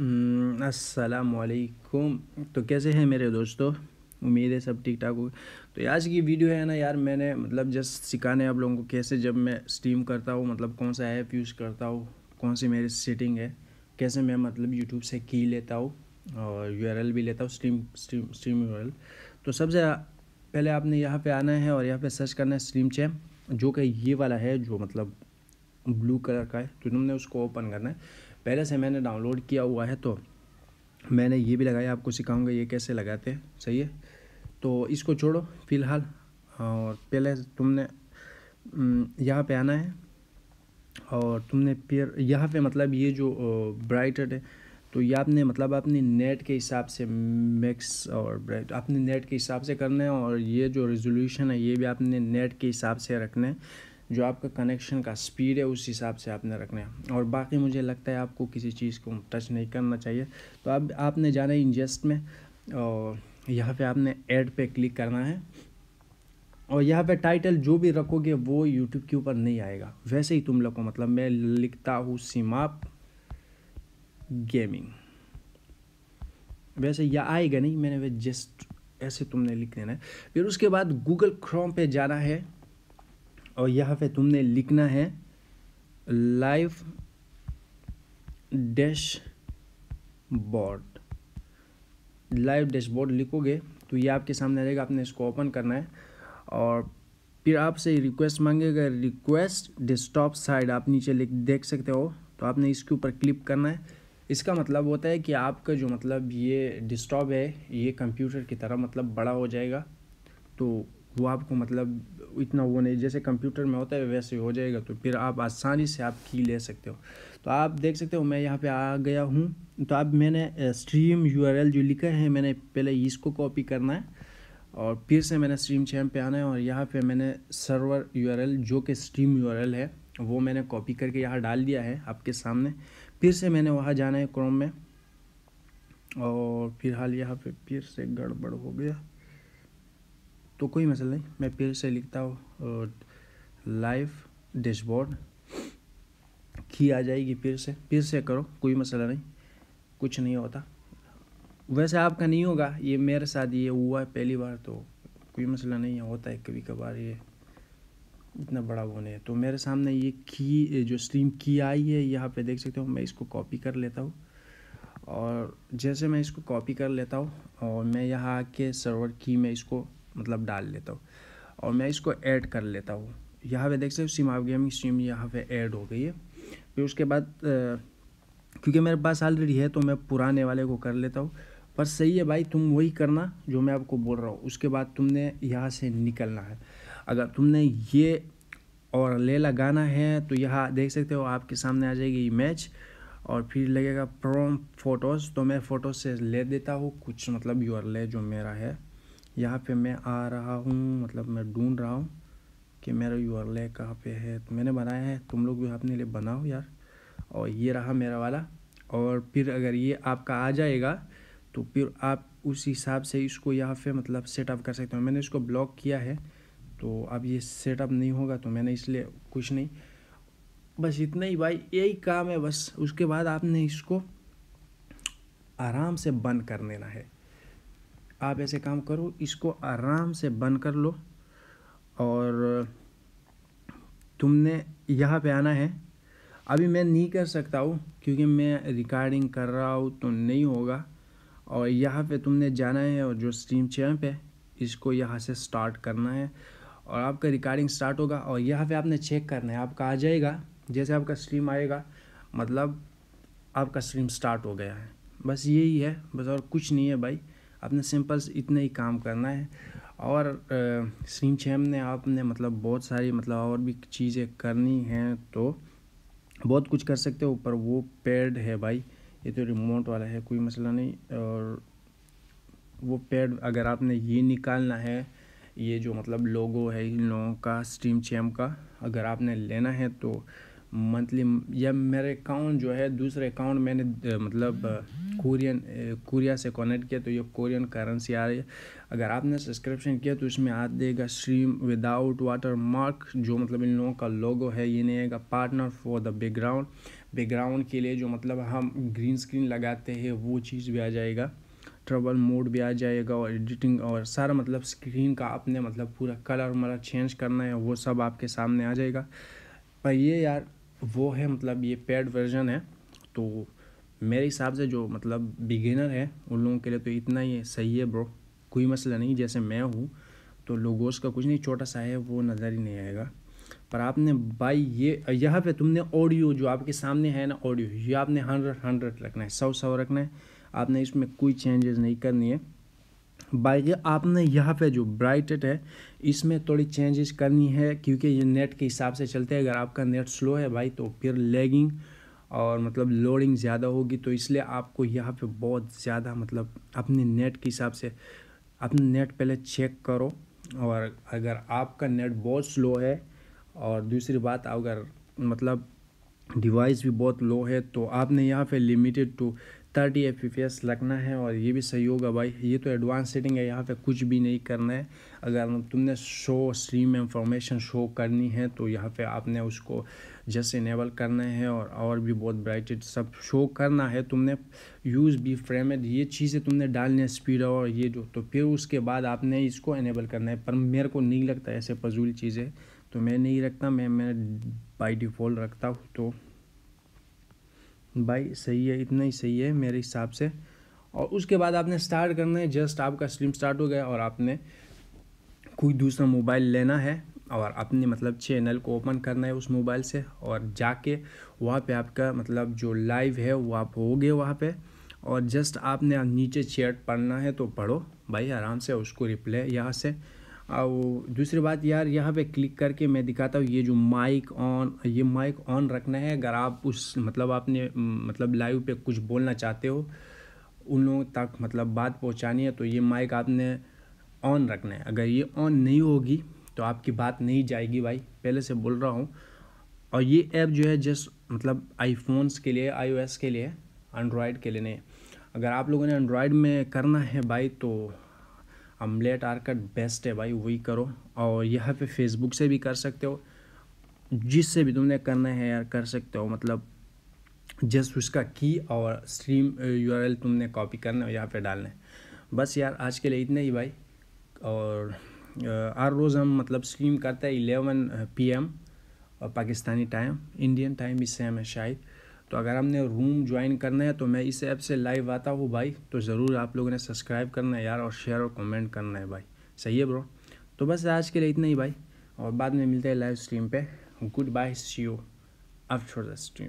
हम्म, असलकुम तो कैसे हैं मेरे दोस्तों उम्मीद है सब ठीक ठाक हो तो आज की वीडियो है ना यार मैंने मतलब जस्ट सिखाने आप लोगों को कैसे जब मैं स्ट्रीम करता हूँ मतलब कौन सा ऐप यूज़ करता हूँ कौन सी मेरी सेटिंग है कैसे मैं मतलब यूट्यूब से की लेता हूँ और यू भी लेता हूँ स्ट्रीम स्ट्रीम स्ट्रीम यू तो सबसे पहले आपने यहाँ पर आना है और यहाँ पर सर्च करना है स्ट्रीम चैम जो कि ये वाला है जो मतलब ब्लू कलर का है तो तुमने उसको ओपन करना है पहले से मैंने डाउनलोड किया हुआ है तो मैंने ये भी लगाया आपको सिखाऊंगा ये कैसे लगाते हैं सही है तो इसको छोड़ो फिलहाल और पहले तुमने यहाँ पे आना है और तुमने फिर यहाँ पे मतलब ये जो ब्राइटर है तो ये आपने मतलब अपनी नेट के हिसाब से मैक्स और ब्राइट अपने नेट के हिसाब से करना है और ये जो रेजोल्यूशन है ये भी आपने नेट के हिसाब से रखना है जो आपका कनेक्शन का स्पीड है उस हिसाब से आपने रखना है और बाकी मुझे लगता है आपको किसी चीज़ को टच नहीं करना चाहिए तो अब आप, आपने जाना है इंजस्ट में और यहाँ पे आपने ऐड पे क्लिक करना है और यहाँ पे टाइटल जो भी रखोगे वो यूट्यूब के ऊपर नहीं आएगा वैसे ही तुम लोग को मतलब मैं लिखता हूँ सीमाप गेमिंग वैसे यह आएगा नहीं मैंने वे जस्ट ऐसे तुमने लिख देना है फिर उसके बाद गूगल क्रोम पे जाना है और यहाँ पे तुमने लिखना है live dashboard live dashboard लिखोगे तो ये आपके सामने रहेगा आपने इसको ओपन करना है और फिर आपसे रिक्वेस्ट मांगेगा रिक्वेस्ट डेस्कटॉप साइड आप नीचे लिख देख सकते हो तो आपने इसके ऊपर क्लिक करना है इसका मतलब होता है कि आपका जो मतलब ये डेस्कटॉप है ये कंप्यूटर की तरह मतलब बड़ा हो जाएगा तो वो आपको मतलब इतना वो नहीं जैसे कंप्यूटर में होता है वैसे हो जाएगा तो फिर आप आसानी से आप की ले सकते हो तो आप देख सकते हो मैं यहाँ पे आ गया हूँ तो अब मैंने स्ट्रीम यूआरएल जो लिखा है मैंने पहले इसको कॉपी करना है और फिर से मैंने स्ट्रीम चैम पे आना है और यहाँ पे मैंने सर्वर यूआरएल जो कि स्ट्रीम यूआरएल है वो मैंने कॉपी करके यहाँ डाल दिया है आपके सामने फिर से मैंने वहाँ जाना है क्रोम में और फिलहाल यहाँ पे फिर से गड़बड़ हो गया तो कोई मसला नहीं मैं फिर से लिखता हूँ लाइफ डैशबोर्ड की आ जाएगी फिर से फिर से करो कोई मसला नहीं कुछ नहीं होता वैसे आपका नहीं होगा ये मेरे साथ ये हुआ है पहली बार तो कोई मसला नहीं है होता है कभी कभार ये इतना बड़ा वो नहीं है तो मेरे सामने ये की जो स्ट्रीम की आई है यहाँ पे देख सकते हो मैं इसको कॉपी कर लेता हूँ और जैसे मैं इसको कॉपी कर लेता हूँ और मैं यहाँ आके सर्वर की मैं इसको मतलब डाल लेता हूँ और मैं इसको ऐड कर लेता हूँ यहाँ पे देख सकते हो आप गेमिंग स्ट्रीम यहाँ पे ऐड हो गई है फिर उसके बाद क्योंकि मेरे पास ऑलरेडी है तो मैं पुराने वाले को कर लेता हूँ पर सही है भाई तुम वही करना जो मैं आपको बोल रहा हूँ उसके बाद तुमने यहाँ से निकलना है अगर तुमने ये और ले लगाना है तो यहाँ देख सकते हो आपके सामने आ जाएगी इमेज और फिर लगेगा प्रोम फोटोज़ तो मैं फ़ोटो से ले देता हूँ कुछ मतलब ले जो मेरा है यहाँ पे मैं आ रहा हूँ मतलब मैं ढूंढ रहा हूँ कि मेरा यू आर ले कहाँ पर है तो मैंने बनाया है तुम लोग भी अपने लिए बनाओ यार और ये रहा मेरा वाला और फिर अगर ये आपका आ जाएगा तो फिर आप उस हिसाब से इसको यहाँ पे मतलब सेटअप कर सकते हो मैंने इसको ब्लॉक किया है तो अब ये सेटअप नहीं होगा तो मैंने इसलिए कुछ नहीं बस इतना ही भाई यही काम है बस उसके बाद आपने इसको आराम से बंद कर देना है आप ऐसे काम करो इसको आराम से बंद कर लो और तुमने यहाँ पे आना है अभी मैं नहीं कर सकता हूँ क्योंकि मैं रिकॉर्डिंग कर रहा हूँ तो नहीं होगा और यहाँ पे तुमने जाना है और जो स्ट्रीम चैम्प है इसको यहाँ से स्टार्ट करना है और आपका रिकॉर्डिंग स्टार्ट होगा और यहाँ पे आपने चेक करना है आपका आ जाएगा जैसे आपका स्ट्रीम आएगा मतलब आपका स्ट्रीम स्टार्ट हो गया है बस यही है बस और कुछ नहीं है भाई आपने सिंपल इतने ही काम करना है और स्क्रीन चैम ने आपने मतलब बहुत सारी मतलब और भी चीज़ें करनी हैं तो बहुत कुछ कर सकते हो पर वो पेड है भाई ये तो रिमोट वाला है कोई मसला नहीं और वो पेड अगर आपने ये निकालना है ये जो मतलब लोगो है इन लोगों का स्ट्रीम चैम का अगर आपने लेना है तो मंथली या मेरे अकाउंट जो है दूसरे अकाउंट मैंने मतलब कोरियन कोरिया eh, से कनेक्ट किया तो ये कोरियन करेंसी आ रही है अगर आपने सब्सक्रिप्शन किया तो इसमें आ देगा स्ट्रीम विदाउट वाटर मार्क जो मतलब इन लोगों का लोगो है ये नहीं आएगा partner for the background background के लिए जो मतलब हम ग्रीन स्क्रीन लगाते हैं वो चीज़ भी आ जाएगा ट्रबल मोड भी आ जाएगा और एडिटिंग और सारा मतलब स्क्रीन का आपने मतलब पूरा कलर मतलब चेंज करना है वो सब आपके सामने आ जाएगा पर ये यार वो है मतलब ये पेड वर्जन है तो मेरे हिसाब से जो मतलब बिगिनर है उन लोगों के लिए तो इतना ही सही है ब्रो कोई मसला नहीं जैसे मैं हूँ तो लोगोस का कुछ नहीं छोटा सा है वो नज़र ही नहीं आएगा पर आपने भाई ये यहाँ पे तुमने ऑडियो जो आपके सामने है ना ऑडियो ये आपने हंड्रेड हंड्रेड रखना है सौ सौ रखना है आपने इसमें कोई चेंजेस नहीं करनी है बाकी आपने यहाँ पे जो ब्राइटेड है इसमें थोड़ी चेंजेस करनी है क्योंकि ये नेट के हिसाब से चलते हैं अगर आपका नेट स्लो है भाई तो फिर लेगिंग और मतलब लोडिंग ज़्यादा होगी तो इसलिए आपको यहाँ पे बहुत ज़्यादा मतलब अपने नेट के हिसाब से अपने नेट पहले चेक करो और अगर आपका नेट बहुत स्लो है और दूसरी बात अगर मतलब डिवाइस भी बहुत लो है तो आपने यहाँ पे limited to thirty F P लगना है और ये भी सही होगा भाई ये तो एडवांस सेटिंग है यहाँ पे कुछ भी नहीं करना है अगर तुमने शो स्ट्रीम में इंफॉर्मेशन शो करनी है तो यहाँ पे आपने उसको जस्ट इनेबल करना है और और भी बहुत ब्राइट सब शो करना है तुमने यूज़ बी फ्रेम ये चीज़ें तुमने डालनी है स्पीड और ये जो तो फिर उसके बाद आपने इसको इनेबल करना है पर मेरे को नहीं लगता ऐसे फजूल चीज़ें तो मैं नहीं रखता मैं मैं बाई डिफ़ॉल्ट रखता हूँ तो भाई सही है इतना ही सही है मेरे हिसाब से और उसके बाद आपने स्टार्ट करना है जस्ट आपका स्ट्रीम स्टार्ट हो गया और आपने कोई दूसरा मोबाइल लेना है और अपने मतलब चैनल को ओपन करना है उस मोबाइल से और जाके वहाँ पे आपका मतलब जो लाइव है वो आप हो गए वहाँ पे और जस्ट आपने नीचे चैट पढ़ना है तो पढ़ो भाई आराम से उसको रिप्लाई यहाँ से और दूसरी बात यार यहाँ पे क्लिक करके मैं दिखाता हूँ ये जो माइक ऑन ये माइक ऑन रखना है अगर आप उस मतलब आपने मतलब लाइव पे कुछ बोलना चाहते हो उन लोगों तक मतलब बात पहुँचानी है तो ये माइक आपने ऑन रखना है अगर ये ऑन नहीं होगी तो आपकी बात नहीं जाएगी भाई पहले से बोल रहा हूँ और ये ऐप जो है जस्ट मतलब आईफोन्स के लिए आईओएस के लिए एंड्रॉयड के लिए नहीं अगर आप लोगों ने एंड्रॉयड में करना है भाई तो अमलेट कट बेस्ट है भाई वही करो और यहाँ पे फेसबुक से भी कर सकते हो जिससे भी तुमने करना है यार कर सकते हो मतलब जस्ट उसका की और स्ट्रीम यूआरएल तुमने कॉपी करना है यहाँ पे डालना है बस यार आज के लिए इतना ही भाई और हर रोज़ हम मतलब स्ट्रीम करते हैं eleven P M Pakistani time Indian time भी सेम है शायद तो अगर हमने रूम ज्वाइन करना है तो मैं इस ऐप से लाइव आता हूँ भाई तो ज़रूर आप लोगों ने सब्सक्राइब करना है यार और शेयर और कमेंट करना है भाई सही है ब्रो तो बस आज के लिए इतना ही भाई और बाद में मिलते हैं लाइव स्ट्रीम पे goodbye see you after the stream